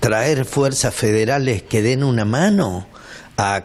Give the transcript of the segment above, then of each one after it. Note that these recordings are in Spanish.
traer fuerzas federales que den una mano a,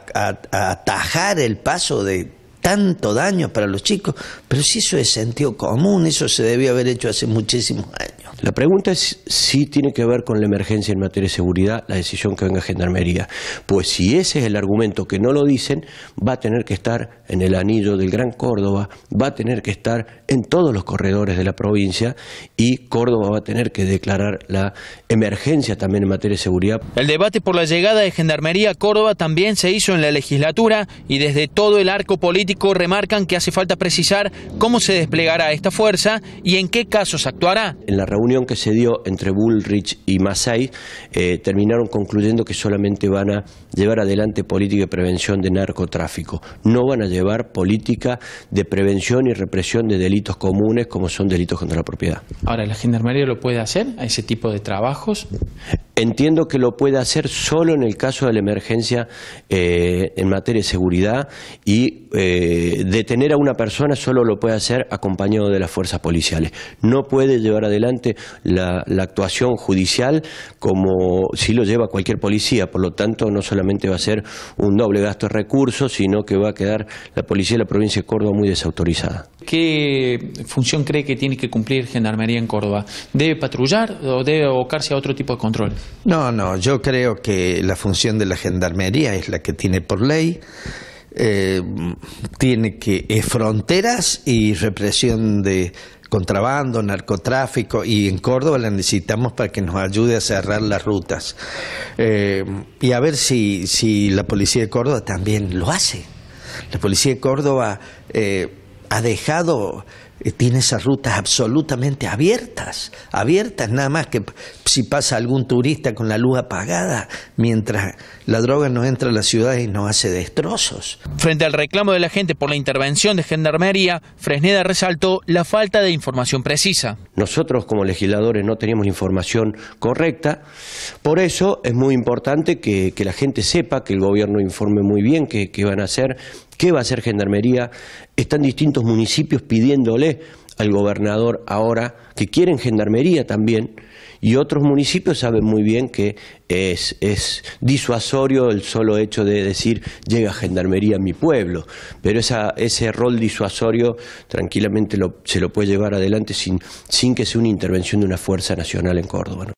atajar el paso de tanto daño para los chicos, pero si eso es sentido común, eso se debió haber hecho hace muchísimos años. La pregunta es si tiene que ver con la emergencia en materia de seguridad la decisión que venga Gendarmería. Pues si ese es el argumento que no lo dicen, va a tener que estar en el anillo del Gran Córdoba, va a tener que estar en todos los corredores de la provincia y Córdoba va a tener que declarar la emergencia también en materia de seguridad. El debate por la llegada de Gendarmería a Córdoba también se hizo en la legislatura y desde todo el arco político remarcan que hace falta precisar cómo se desplegará esta fuerza y en qué casos actuará. En la reunión que se dio entre Bullrich y Masai eh, terminaron concluyendo que solamente van a llevar adelante política de prevención de narcotráfico. No van a llevar política de prevención y represión de delitos comunes como son delitos contra la propiedad. Ahora, ¿la gendarmería lo puede hacer a ese tipo de trabajos? Entiendo que lo puede hacer solo en el caso de la emergencia eh, en materia de seguridad y eh, detener a una persona solo lo puede hacer acompañado de las fuerzas policiales. No puede llevar adelante la, la actuación judicial como si lo lleva cualquier policía. Por lo tanto, no solamente va a ser un doble gasto de recursos, sino que va a quedar la policía de la provincia de Córdoba muy desautorizada. ¿Qué función cree que tiene que cumplir Gendarmería en Córdoba? ¿Debe patrullar o debe abocarse a otro tipo de control? No, no, yo creo que la función de la gendarmería es la que tiene por ley. Eh, tiene que eh, fronteras y represión de contrabando, narcotráfico y en Córdoba la necesitamos para que nos ayude a cerrar las rutas. Eh, y a ver si, si la Policía de Córdoba también lo hace. La Policía de Córdoba ha dejado eh, tiene esas rutas absolutamente abiertas, abiertas nada más que si pasa algún turista con la luz apagada, mientras la droga nos entra a la ciudad y nos hace destrozos. Frente al reclamo de la gente por la intervención de Gendarmería, Fresneda resaltó la falta de información precisa. Nosotros como legisladores no tenemos información correcta, por eso es muy importante que, la gente sepa, que el gobierno informe muy bien qué, qué van a hacer, ¿Qué va a hacer Gendarmería? Están distintos municipios pidiéndole al gobernador ahora que quieren Gendarmería también y otros municipios saben muy bien que es, disuasorio el solo hecho de decir llega Gendarmería a mi pueblo, pero ese rol disuasorio tranquilamente se lo puede llevar adelante sin, que sea una intervención de una fuerza nacional en Córdoba.